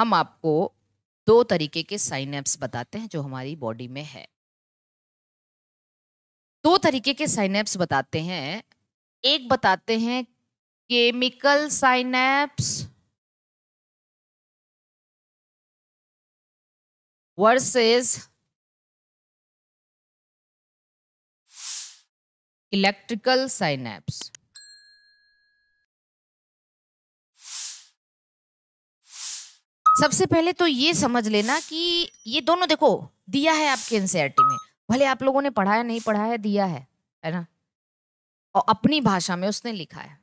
हम आपको दो तरीके के साइनेप्स बताते हैं जो हमारी बॉडी में है दो तरीके के साइनेप्स बताते हैं एक बताते हैं chemical synapse versus electrical synapse सबसे पहले तो ये समझ लेना कि ये दोनों देखो दिया है आपके एनसीआरटी में भले आप लोगों ने पढ़ाया नहीं पढ़ाया दिया है है ना और अपनी भाषा में उसने लिखा है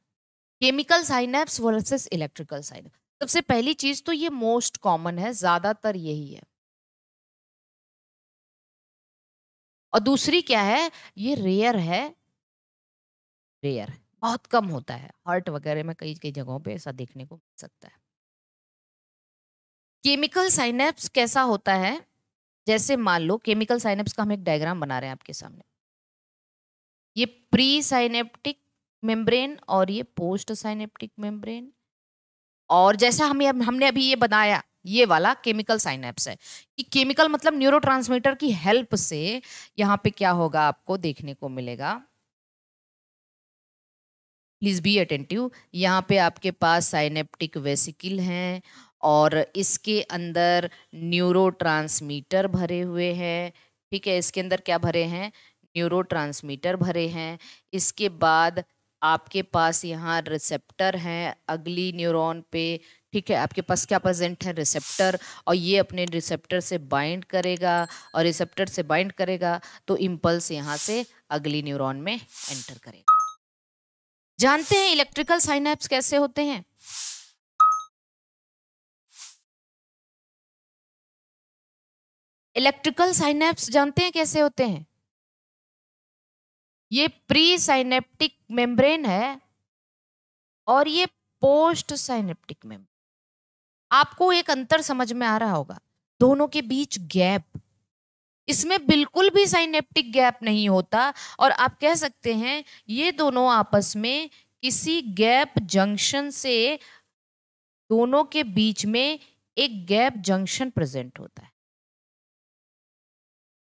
chemical synapse versus electrical sign सबसे पहली चीज तो ये मोस्ट कॉमन है ज्यादातर यही है और दूसरी क्या है ये रेयर है रेयर बहुत कम होता है हार्ट वगैरह में कई कई जगहों पे ऐसा देखने को मिल सकता है केमिकल साइनेप्स कैसा होता है जैसे मान लो केमिकल साइनेप्स का हम एक डायग्राम बना रहे हैं आपके सामने ये प्री साइनेप्टिक मेम्ब्रेन और ये पोस्ट साइनेप्टिक मेम्ब्रेन और जैसा हम हमने अभी ये बनाया ये वाला केमिकल साइनेप्स है कि केमिकल मतलब न्यूरो की हेल्प से यहाँ पे क्या होगा आपको देखने को मिलेगा प्लीज़ बी अटेंटिव यहाँ पे आपके पास साइनेप्टिक वेसिकल हैं और इसके अंदर न्यूरो भरे हुए हैं ठीक है इसके अंदर क्या भरे हैं न्यूरो भरे हैं इसके बाद आपके पास यहाँ रिसेप्टर हैं अगली न्यूरॉन पे ठीक है आपके पास क्या प्रेजेंट है रिसेप्टर और ये अपने रिसेप्टर से बाइंड करेगा और रिसेप्टर से बाइंड करेगा तो इम्पल्स यहाँ से अगली न्यूरॉन में एंटर करेगा जानते हैं इलेक्ट्रिकल साइनएप्स कैसे होते हैं इलेक्ट्रिकल साइनेप्स जानते हैं कैसे होते हैं ये प्री साइनेप्टिक मेम्ब्रेन है और ये पोस्ट साइनेप्टिक मेम्ब्रेन आपको एक अंतर समझ में आ रहा होगा दोनों के बीच गैप इसमें बिल्कुल भी साइनेप्टिक गैप नहीं होता और आप कह सकते हैं ये दोनों आपस में किसी गैप जंक्शन से दोनों के बीच में एक गैप जंक्शन प्रेजेंट होता है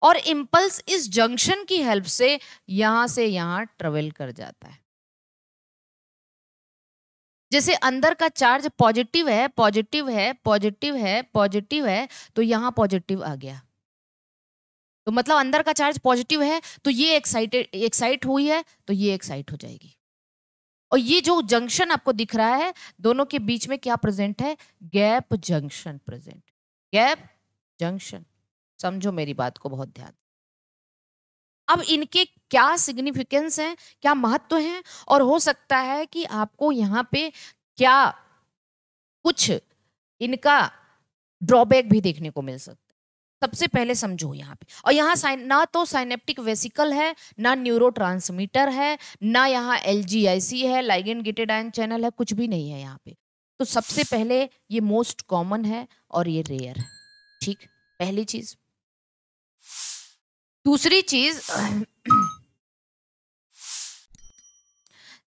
और इम्पल्स इस जंक्शन की हेल्प से यहां से यहां ट्रेवल कर जाता है जैसे अंदर का चार्ज पॉजिटिव है पॉजिटिव है पॉजिटिव है पॉजिटिव है तो यहाँ पॉजिटिव आ गया तो मतलब अंदर का चार्ज पॉजिटिव है तो ये एक्साइटेड एक्साइट हुई है तो ये एक्साइट हो जाएगी और ये जो जंक्शन आपको दिख रहा है दोनों के बीच में क्या प्रेजेंट है gap junction present gap junction समझो मेरी बात को बहुत ध्यान अब इनके क्या सिग्निफिकेंस हैं क्या महत्व हैं और हो सकता है कि आपको यहाँ पे क्या कुछ इनका ड्रॉबैक भी देखने को मिल सकता है सबसे पहले समझो यहाँ पे और यहाँ ना तो साइनेप्टिक वेसिकल है ना न्यूरो है ना यहाँ एल है लाइगेन गेटेड आयन चैनल है कुछ भी नहीं है यहाँ पे तो सबसे पहले ये मोस्ट कॉमन है और ये रेयर है ठीक पहली चीज़ दूसरी चीज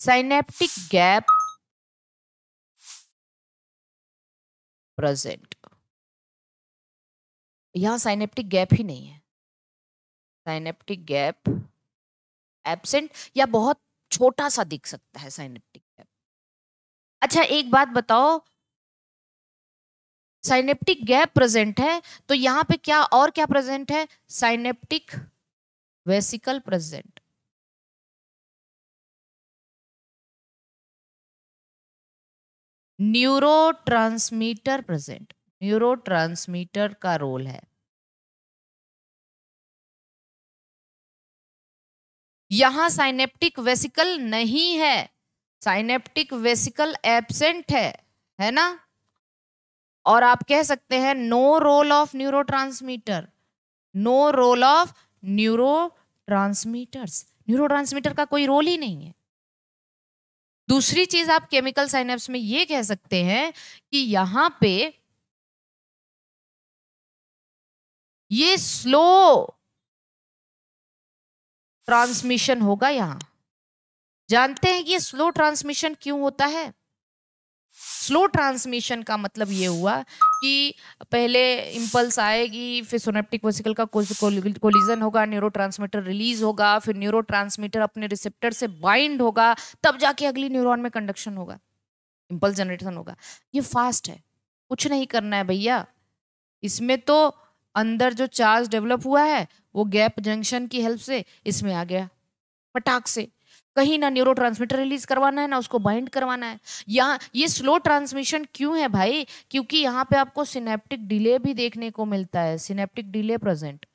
साइनेप्टिक गैप प्रेजेंट यहां साइनेप्टिक गैप ही नहीं है साइनेप्टिक गैप एब्सेंट या बहुत छोटा सा दिख सकता है साइनेप्टिक गैप अच्छा एक बात बताओ साइनेप्टिक गैप प्रेजेंट है तो यहाँ पे क्या और क्या प्रेजेंट है synaptic vesicle present neurotransmitter present neurotransmitter का रोल है यहां साइनेप्टिक वेसिकल नहीं है साइनेप्टिक वेसिकल एब्सेंट है है ना और आप कह सकते हैं no role of neurotransmitter no role of neurotransmitters neurotransmitter का कोई रोल ही नहीं है दूसरी चीज आप केमिकल साइनेप्स में ये कह सकते हैं कि यहां पे ये स्लो ट्रांसमिशन होगा यहां जानते हैं कि ये स्लो ट्रांसमिशन क्यों होता है स्लो ट्रांसमिशन का मतलब ये हुआ कि पहले इम्पल्स आएगी फिर सोनेप्टिक वेसिकल का कोलिजन होगा न्यूरो रिलीज होगा फिर न्यूरो अपने रिसेप्टर से बाइंड होगा तब जाके अगली न्यूरोन में कंडक्शन होगा इम्पल्स जनरेशन होगा ये फास्ट है कुछ नहीं करना है भैया इसमें तो अंदर जो चार्ज डेवलप हुआ है वो गैप जंक्शन की हेल्प से इसमें आ गया पटाख से कहीं ना न्यूरो रिलीज करवाना है ना उसको बाइंड करवाना है यहाँ ये स्लो ट्रांसमिशन क्यों है भाई क्योंकि यहाँ पे आपको सिनेप्टिक डिले भी देखने को मिलता है सिनेप्टिक डिले प्रेजेंट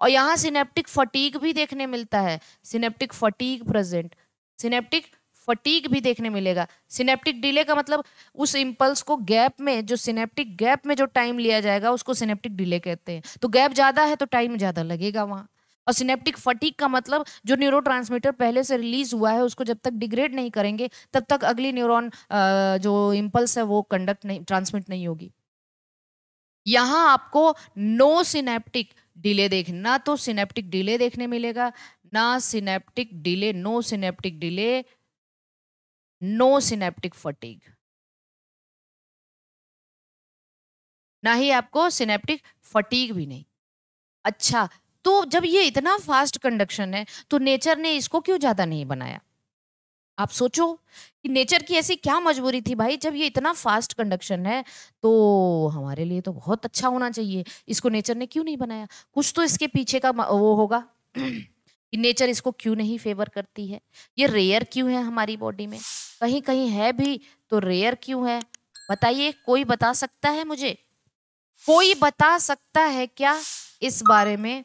और यहाँ सिनेप्टिक फटीक भी देखने मिलता है synaptic fatigue present synaptic fatigue भी देखने मिलेगा सिनेप्टिक डिले का मतलब उस इम्पल्स को गैप में जो सिनेप्टिक गैप में जो टाइम लिया जाएगा उसको सिनेप्टिक डिले कहते हैं तो गैप ज़्यादा है तो टाइम ज़्यादा लगेगा वहाँ और सिनेप्टिक फटीक का मतलब जो न्यूरो पहले से रिलीज हुआ है उसको जब तक डिग्रेड नहीं करेंगे तब तक अगली न्यूरोन जो इम्पल्स है वो कंडक्ट नहीं ट्रांसमिट नहीं होगी यहाँ आपको नो सिनेप्टिक डिले देख ना तो सिनेप्टिक डिले देखने मिलेगा ना synaptic delay no synaptic delay no synaptic fatigue ना ही आपको सिनेप्टिक फटीक भी नहीं अच्छा तो जब ये इतना फास्ट कंडक्शन है तो नेचर ने इसको क्यों ज़्यादा नहीं बनाया आप सोचो कि नेचर की ऐसी क्या मजबूरी थी भाई जब ये इतना फास्ट कंडक्शन है तो हमारे लिए तो बहुत अच्छा होना चाहिए इसको नेचर ने क्यों नहीं बनाया कुछ तो इसके पीछे का वो होगा कि नेचर इसको क्यों नहीं फेवर करती है ये रेयर क्यों है हमारी बॉडी में कहीं कहीं है भी तो रेयर क्यों है बताइए कोई बता सकता है मुझे कोई बता सकता है क्या इस बारे में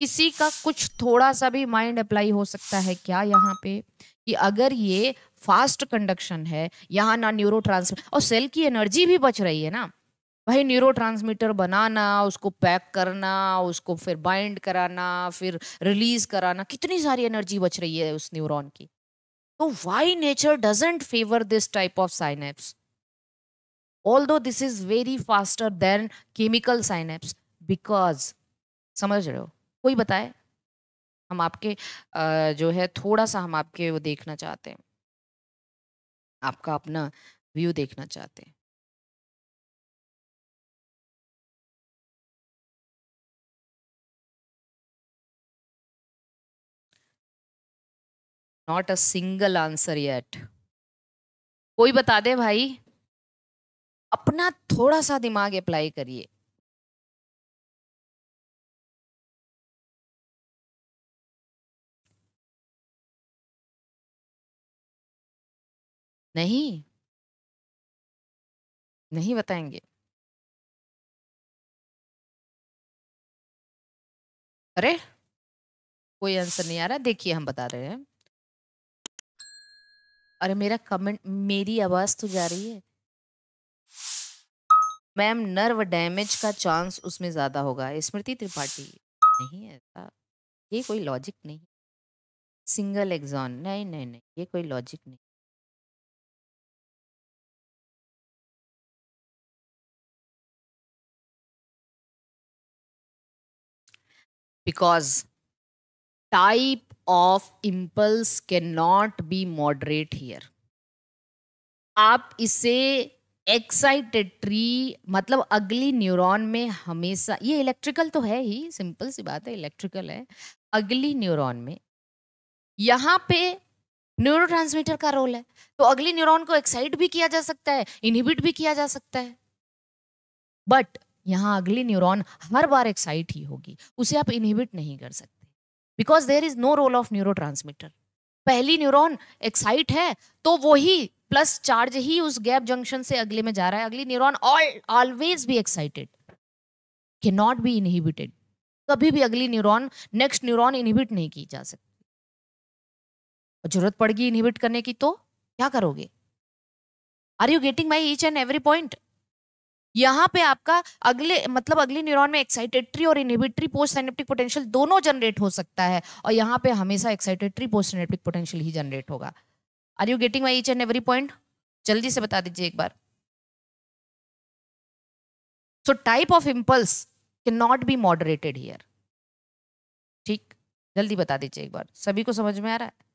किसी का कुछ थोड़ा सा भी माइंड अप्लाई हो सकता है क्या यहाँ पे कि अगर ये फास्ट कंडक्शन है यहाँ ना न्यूरो और सेल की एनर्जी भी बच रही है ना भाई न्यूरो बनाना उसको पैक करना उसको फिर बाइंड कराना फिर रिलीज कराना कितनी सारी एनर्जी बच रही है उस न्यूरोन की तो why nature doesn't favour this type of synapse although this is very faster than chemical synapse because समझ रहे हो कोई बताए हम आपके जो है थोड़ा सा हम आपके वो देखना चाहते हैं आपका अपना व्यू देखना चाहते हैं not a single answer yet कोई बता दे भाई अपना थोड़ा सा दिमाग अप्लाई करिए नहीं नहीं बताएंगे अरे! कोई आंसर नहीं आ रहा देखिए हम बता रहे हैं। अरे मेरा कमेंट मेरी आवाज़ तो जा रही है। मैम नर्व डैमेज का चांस उसमें ज़्यादा होगा। स्मृति त्रिपाठी नहीं ऐसा ये कोई लॉजिक नहीं। सिंगल एग्जॉन नहीं, नहीं, नहीं ये कोई लॉजिक नहीं। because type of impulse cannot be moderate here आप इसे एक्साइटेटरी मतलब अगली न्यूरॉन में हमेशा ये इलेक्ट्रिकल तो है ही सिंपल सी बात है इलेक्ट्रिकल है अगली न्यूरॉन में यहाँ पे न्यूरोट्रांसमीटर का रोल है तो अगली न्यूरॉन को एक्साइट भी किया जा सकता है इनहिबिट भी किया जा सकता है बट यहाँ अगली न्यूरॉन हर बार एक्साइट ही होगी उसे आप इनहिबिट नहीं कर सकते because there is no role of neuro पहली न्यूरॉन एक्साइट है तो वही प्लस चार्ज ही उस गैप जंक्शन से अगले में जा रहा है अगली neuron all always be excited के नॉट बी इनहिबिटेड कभी भी अगली न्यूरॉन नेक्स्ट न्यूरॉन इनहिबिट नहीं की जा सकती जरूरत पड़गी इनहिबिट करने की तो क्या करोगे are you getting my each and every point यहाँ पे आपका अगले मतलब अगले न्यूरॉन में एक्साइटेटरी और इनहिबिटरी पोस्ट सैनेप्टिक पोटेंशियल दोनों जनरेट हो सकता है और यहाँ पे हमेशा एक्साइटेटरी पोस्ट सैनेप्टिक पोटेंशियल ही जनरेट होगा are you getting my each and every point जल्दी से बता दीजिए एक बार सो टाइप ऑफ इम्पल्स के नॉट बी मॉडरेटेड हियर ठीक जल्दी बता दीजिए एक बार सभी को समझ में आ रहा है